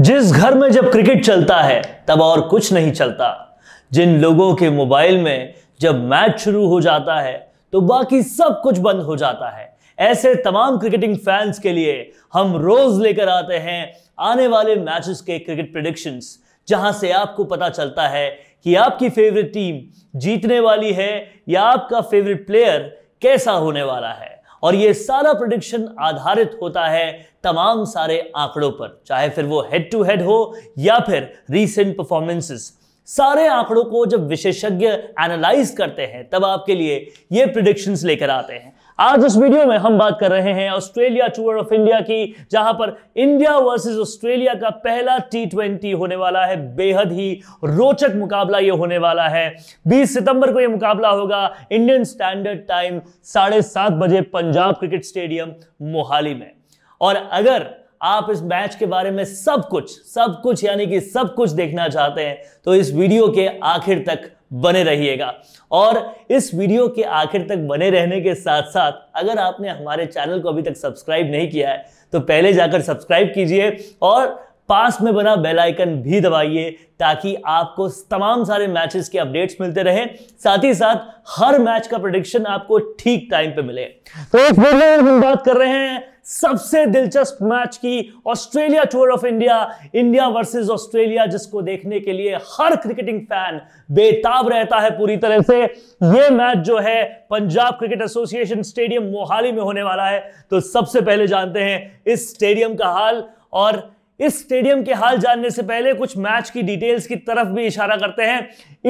जिस घर में जब क्रिकेट चलता है तब और कुछ नहीं चलता जिन लोगों के मोबाइल में जब मैच शुरू हो जाता है तो बाकी सब कुछ बंद हो जाता है ऐसे तमाम क्रिकेटिंग फैंस के लिए हम रोज लेकर आते हैं आने वाले मैचेस के क्रिकेट प्रडिक्शंस जहां से आपको पता चलता है कि आपकी फेवरेट टीम जीतने वाली है या आपका फेवरेट प्लेयर कैसा होने वाला है और ये सारा प्रोडिक्शन आधारित होता है तमाम सारे आंकड़ों पर चाहे फिर वो हेड टू हेड हो या फिर रीसेंट परफॉर्मेंसेस सारे आंकड़ों को जब विशेषज्ञ एनालाइज करते हैं तब आपके लिए ये प्रिडिक्शंस लेकर आते हैं आज इस वीडियो में हम बात कर रहे हैं ऑस्ट्रेलिया टूर ऑफ इंडिया की जहां पर इंडिया वर्सेस ऑस्ट्रेलिया का पहला टी होने वाला है बेहद ही रोचक मुकाबला यह होने वाला है 20 सितंबर को यह मुकाबला होगा इंडियन स्टैंडर्ड टाइम साढ़े सात बजे पंजाब क्रिकेट स्टेडियम मोहाली में और अगर आप इस मैच के बारे में सब कुछ सब कुछ यानी कि सब कुछ देखना चाहते हैं तो इस वीडियो के आखिर तक बने रहिएगा और इस वीडियो के आखिर तक बने रहने के साथ साथ अगर आपने हमारे चैनल को अभी तक सब्सक्राइब नहीं किया है तो पहले जाकर सब्सक्राइब कीजिए और पास में बना बेल आइकन भी दबाइए ताकि आपको तमाम सारे मैचेस के अपडेट्स मिलते रहे साथ ही साथ हर मैच का प्रोडिक्शन आपको ठीक टाइम पे मिले तो इस वीडियो में हम बात कर रहे हैं सबसे दिलचस्प मैच की Australia tour of India India versus Australia जिसको देखने के लिए हर क्रिकेटिंग फैन बेताब रहता है पूरी तरह से यह मैच जो है Punjab Cricket Association Stadium Mohali में होने वाला है तो सबसे पहले जानते हैं इस स्टेडियम का हाल और इस स्टेडियम के हाल जानने से पहले कुछ मैच की डिटेल्स की तरफ भी इशारा करते हैं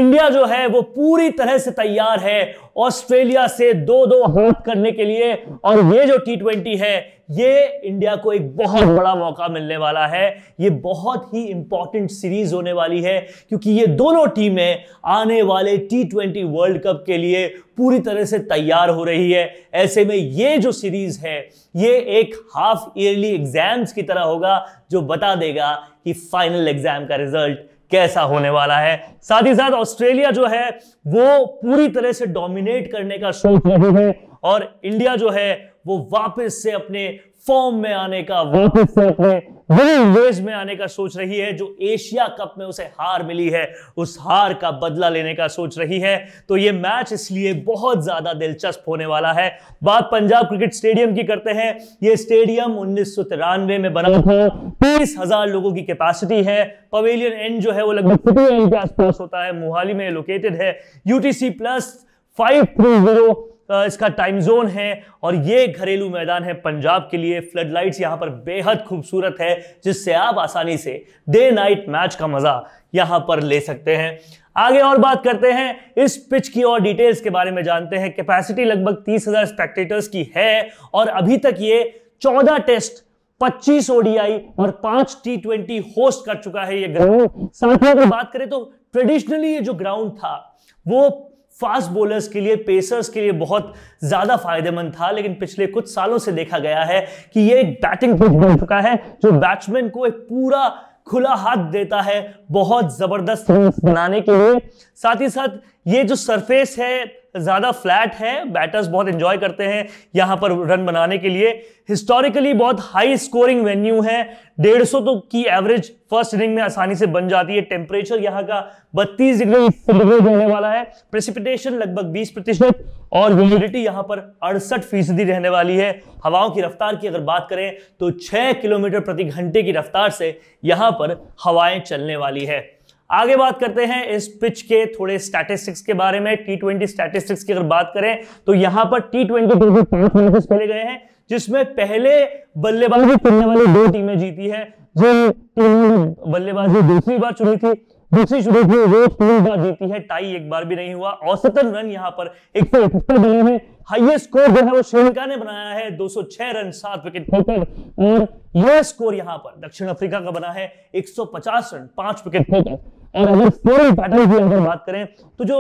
इंडिया जो है वो पूरी तरह से तैयार है ऑस्ट्रेलिया से दो दो हाथ करने के लिए और ये जो टी ट्वेंटी है ये इंडिया को एक बहुत बड़ा मौका मिलने वाला है ये बहुत ही इंपॉर्टेंट सीरीज होने वाली है क्योंकि ये दोनों टीमें आने वाले टी ट्वेंटी वर्ल्ड कप के लिए पूरी तरह से तैयार हो रही है ऐसे में ये जो सीरीज है ये एक हाफ ईयरली एग्जाम्स की तरह होगा जो बता देगा कि फाइनल एग्जाम का रिजल्ट कैसा होने वाला है साथ ही साथ ऑस्ट्रेलिया जो है वो पूरी तरह से डोमिनेट करने का सोच रहे हैं और इंडिया जो है वो वापस से अपने फॉर्म में आने का वापस से अपने वेज में आने का सोच रही है जो एशिया कप में उसे हार मिली है उस हार का बदला लेने का सोच रही है तो ये मैच इसलिए बहुत ज्यादा दिलचस्प होने वाला है बात पंजाब क्रिकेट स्टेडियम की करते हैं ये स्टेडियम उन्नीस में बना था तीस हजार लोगों की कैपेसिटी है पवेलियन एंड जो है वो लगभग के आसपास होता है मोहाली में लोकेटेड है UTC plus five three zero इसका टाइम जोन है और ये घरेलू मैदान है पंजाब के लिए फ्लड लाइट्स यहाँ पर बेहद खूबसूरत है जिससे आप आसानी से डे नाइट मैच का मजा यहाँ पर ले सकते हैं आगे और बात करते हैं इस पिच की और डिटेल्स के बारे में जानते हैं कैपेसिटी लगभग तीस हजार स्पेक्टेटर्स की है और अभी तक ये चौदह टेस्ट 25 ओडीआई और 5 टी ट्वेंटी होस्ट कर चुका है ये ग्राउंड साथ में अगर बात करें तो ट्रेडिशनली ये जो ग्राउंड था वो फास्ट बॉलर्स के लिए पेसर्स के लिए बहुत ज्यादा फायदेमंद था लेकिन पिछले कुछ सालों से देखा गया है कि यह एक बैटिंग पिच बन चुका है जो बैट्समैन को एक पूरा खुला हाथ देता है बहुत जबरदस्त बनाने के लिए साथ ही साथ ये जो सरफेस है ज़्यादा फ्लैट है बैटर्स बहुत एंजॉय करते हैं यहाँ पर रन बनाने के लिए हिस्टोरिकली बहुत हाई स्कोरिंग वेन्यू है 150 तो की एवरेज फर्स्ट इनिंग में आसानी से बन जाती है टेम्परेचर यहाँ का 32 डिग्री सेंटीग्रेड रहने वाला है प्रेसिपिटेशन लगभग 20 प्रतिशत और ह्यूमिडिटी यहाँ पर अड़सठ फीसदी रहने वाली है हवाओं की रफ्तार की अगर बात करें तो छह किलोमीटर प्रति घंटे की रफ्तार से यहाँ पर हवाएं चलने वाली है आगे बात करते हैं इस पिच के थोड़े स्टैटिस्टिक्स के बारे में टी ट्वेंटी स्टैटिस्टिक्स की अगर बात करें तो यहां पर टी ट्वेंटी मैचेस खेले गए हैं जिसमें पहले बल्लेबाजी करने वाली दो टीमें जीती है जो बल्लेबाजी दूसरी बार चुनी थी दूसरी शुरू की वो तीन बार जीती है टाई एक बार भी नहीं हुआ औसतन रन यहाँ पर एक सौ इकहत्तर बने हैं हाईएस्ट स्कोर जो है वो श्रीलंका ने बनाया है 206 रन सात विकेट खोकर और यह स्कोर यहाँ पर दक्षिण अफ्रीका का बना है 150 रन पांच विकेट खोकर और अगर फोरन पैटर्न की अगर बात करें तो जो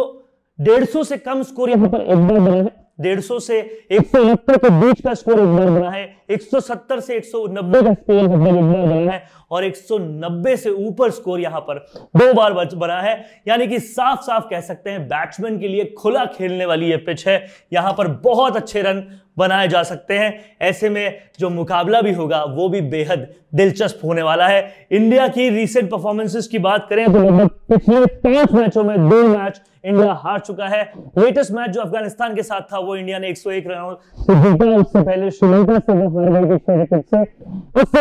150 से कम स्कोर यहां पर एक बार बना है 150 से एक सौ के बीच का स्कोर एक बार बना है 170 से एक सौ नब्बे का स्कोर एक बार बना है और 190 से ऊपर स्कोर यहां पर दो बार बना है यानी कि साफ साफ कह सकते हैं बैट्समैन के लिए खुला खेलने वाली यह पिच है यहां पर बहुत अच्छे रन बनाए जा सकते हैं ऐसे में जो मुकाबला भी होगा वो भी बेहद दिलचस्प होने वाला है इंडिया की रीसेंट परफॉर्मेंसेस की बात करें तो लगभग पिछले पांच मैचों में दो मैच इंडिया हार चुका है लेटेस्ट मैच जो अफगानिस्तान के साथ था वो इंडिया ने 101 रनों से जीता उससे पहले श्रीलंका से हार गई विकेट उससे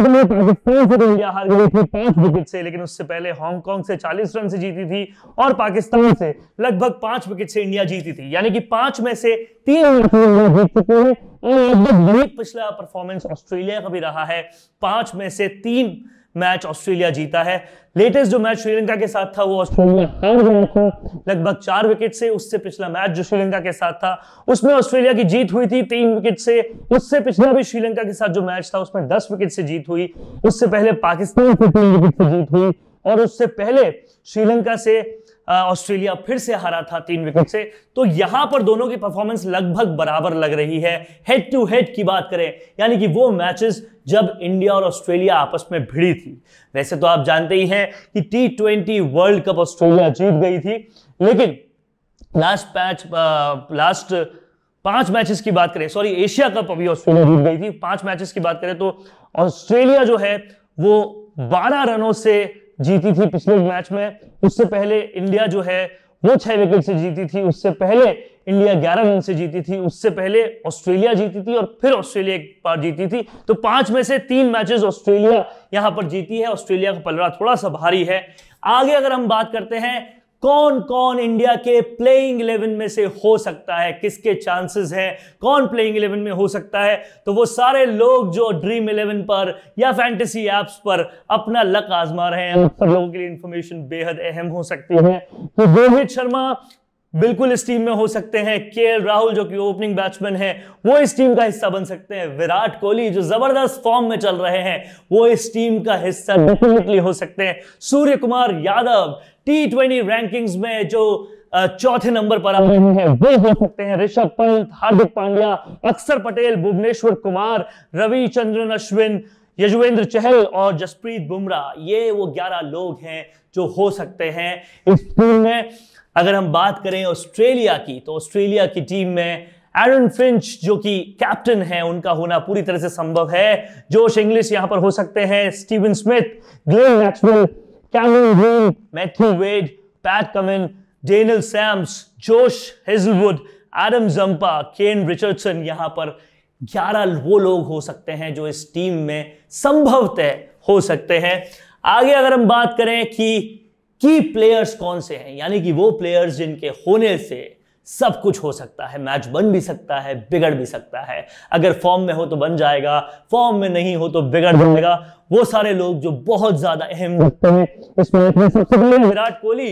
पहले पाकिस्तान से तो इंडिया हार गई थी पांच विकेट से लेकिन उससे पहले हांगकांग से 40 रन से जीती थी और पाकिस्तान से लगभग पांच विकेट से इंडिया जीती थी यानी कि पांच में से तीन जीत चुके हैं और लगभग पिछला परफॉर्मेंस ऑस्ट्रेलिया का भी रहा है पांच में से तीन मैच ऑस्ट्रेलिया जीता है लेटेस्ट जो मैच श्रीलंका के साथ था वो ऑस्ट्रेलिया हार गया था लगभग चार विकेट से उससे पिछला मैच जो श्रीलंका के साथ था उसमें ऑस्ट्रेलिया की जीत हुई थी तीन विकेट से उससे पिछला भी श्रीलंका के साथ जो मैच था उसमें दस विकेट से जीत हुई उससे पहले पाकिस्तान से तीन विकेट से जीत हुई और उससे पहले श्रीलंका से ऑस्ट्रेलिया फिर से हारा था तीन विकेट से तो यहां पर दोनों की परफॉर्मेंस लगभग बराबर लग रही है हेड टू हेड की बात करें यानी कि वो मैचेस जब इंडिया और ऑस्ट्रेलिया आपस में भिड़ी थी वैसे तो आप जानते ही हैं कि T twenty World Cup Australia जीत गई थी लेकिन लास्ट मैच लास्ट पांच मैचेस की बात करें सॉरी एशिया कप अभी ऑस्ट्रेलिया जीत गई थी पांच मैचेस की बात करें तो ऑस्ट्रेलिया जो है वो बारह रनों से जीती थी पिछले मैच में उससे पहले इंडिया जो है वो छह विकेट से जीती थी उससे पहले इंडिया ग्यारह रन से जीती थी उससे पहले ऑस्ट्रेलिया जीती थी और फिर ऑस्ट्रेलिया एक बार जीती थी तो पांच में से तीन मैचेस ऑस्ट्रेलिया यहां पर जीती है ऑस्ट्रेलिया का पलड़ा थोड़ा सा भारी है आगे अगर हम बात करते हैं कौन कौन इंडिया के प्लेइंग इलेवन में से हो सकता है किसके चांसेस हैं कौन प्लेइंग इलेवन में हो सकता है तो वो सारे लोग जो ड्रीम इलेवन पर या फैंटेसी एप्स पर अपना लक आजमा रहे हैं उन लोगों के लिए इंफॉर्मेशन बेहद अहम हो सकती है तो रोहित शर्मा बिल्कुल इस टीम में हो सकते हैं के राहुल जो कि ओपनिंग बैट्समैन है वो इस टीम का हिस्सा बन सकते हैं विराट कोहली जो जबरदस्त फॉर्म में चल रहे हैं वो इस टीम का हिस्सा डेफिनेटली हो सकते हैं Surya Kumar Yadav T twenty rankings में जो चौथे नंबर पर आ रहे हैं वे हो सकते हैं ऋषभ पंत हार्दिक पांड्या अक्षर पटेल भुवनेश्वर कुमार रविचंद्रन अश्विन यजुवेंद्र चहल और जसप्रीत बुमराह ये वो ग्यारह लोग हैं जो हो सकते हैं इस टीम में अगर हम बात करें ऑस्ट्रेलिया की तो ऑस्ट्रेलिया की टीम में एरन फिंच जो कि कैप्टन है उनका होना पूरी तरह से संभव है जोश इंग्लिश यहां पर हो सकते हैं Steven Smith Glenn Maxwell Cameron Green Matthew Wade Pat Cummins Daniel Sams Josh Hazlewood Adam Zampa Kane Richardson यहां पर 11 वो लोग हो सकते हैं जो इस टीम में संभवतः हो सकते हैं आगे अगर हम बात करें कि की प्लेयर्स कौन से हैं यानी कि वो प्लेयर्स जिनके होने से सब कुछ हो सकता है मैच बन भी सकता है बिगड़ भी सकता है अगर फॉर्म में हो तो बन जाएगा फॉर्म में नहीं हो तो बिगड़ जाएगा वो सारे लोग जो बहुत ज्यादा अहम लगते हैं इसमें सबसे पहले विराट कोहली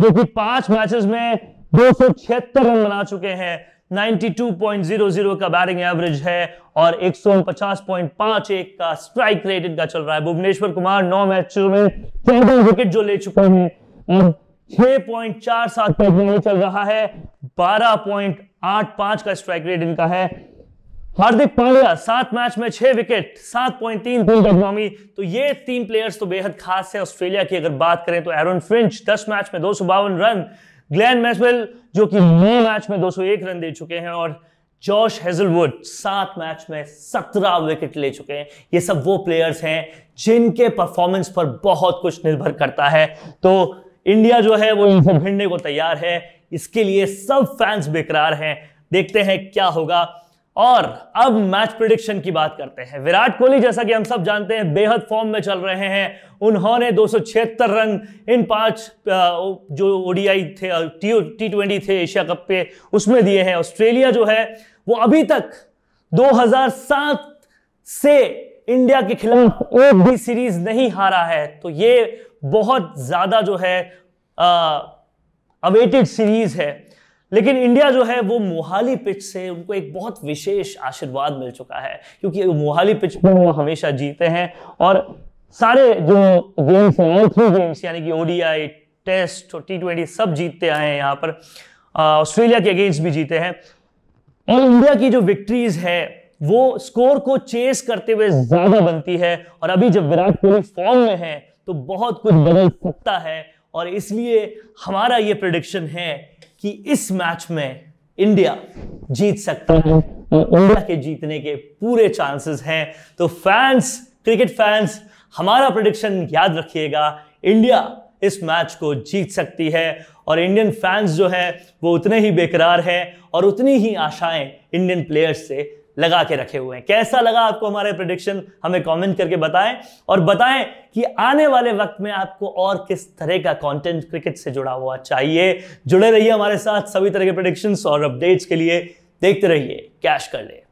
जो कि पांच मैचेस में दो रन बना चुके हैं 92.00 का बैटिंग एवरेज है और एक का स्ट्राइक रेट इनका चल रहा है भुवनेश्वर कुमार नौ मैचों में चौदह विकेट जो ले चुके हैं और 6.47 का इकोनॉमी चल रहा है पांच का स्ट्राइक रेट इनका है हार्दिक पांड्या सात मैच में छह विकेट सात पॉइंट तीन तीन बदनामी तो ये तीन प्लेयर्स तो बेहद खास है ऑस्ट्रेलिया की अगर बात करें तो एरोन फ्रिंच दस मैच में दो रन ग्लैन मैसवेल जो कि नौ मैच में 201 रन दे चुके हैं और जॉश हेजलवुड सात मैच में सत्रह विकेट ले चुके हैं ये सब वो प्लेयर्स हैं जिनके परफॉर्मेंस पर बहुत कुछ निर्भर करता है तो इंडिया जो है वो इनसे भिड़ने को तैयार है इसके लिए सब फैंस बेकरार हैं देखते हैं क्या होगा और अब मैच प्रिडिक्शन की बात करते हैं विराट कोहली जैसा कि हम सब जानते हैं बेहद फॉर्म में चल रहे हैं उन्होंने दो रन इन पांच जो ओडीआई थे टी ट्वेंटी थे एशिया कप पे उसमें दिए हैं ऑस्ट्रेलिया जो है वो अभी तक 2007 से इंडिया के खिलाफ एक भी सीरीज नहीं हारा है तो ये बहुत ज्यादा जो है अवेटेड सीरीज है लेकिन इंडिया जो है वो मोहाली पिच से उनको एक बहुत विशेष आशीर्वाद मिल चुका है क्योंकि मोहाली पिच में वो हमेशा जीते हैं और सारे जो गेम्स हैं ऑल थ्री गेम्स यानी कि ओडीआई टेस्ट और टी ट्वेंटी सब जीतते आए हैं यहाँ पर ऑस्ट्रेलिया के अगेंस्ट भी जीते हैं और इंडिया की जो विक्ट्रीज है वो स्कोर को चेस करते हुए ज्यादा बनती है और अभी जब विराट कोहली फॉर्म में है तो बहुत कुछ बदल सकता है और इसलिए हमारा ये प्रडिक्शन है कि इस मैच में इंडिया जीत सकता है इंडिया के जीतने के पूरे चांसेस हैं तो फैंस क्रिकेट फैंस हमारा प्रडिक्शन याद रखिएगा इंडिया इस मैच को जीत सकती है और इंडियन फैंस जो है वो उतने ही बेकरार हैं और उतनी ही आशाएं इंडियन प्लेयर्स से लगा के रखे हुए हैं कैसा लगा आपको हमारे प्रडिक्शन हमें कमेंट करके बताएं और बताएं कि आने वाले वक्त में आपको और किस तरह का कंटेंट क्रिकेट से जुड़ा हुआ चाहिए जुड़े रहिए हमारे साथ सभी तरह के प्रडिक्शंस और अपडेट्स के लिए देखते रहिए कैश कर ले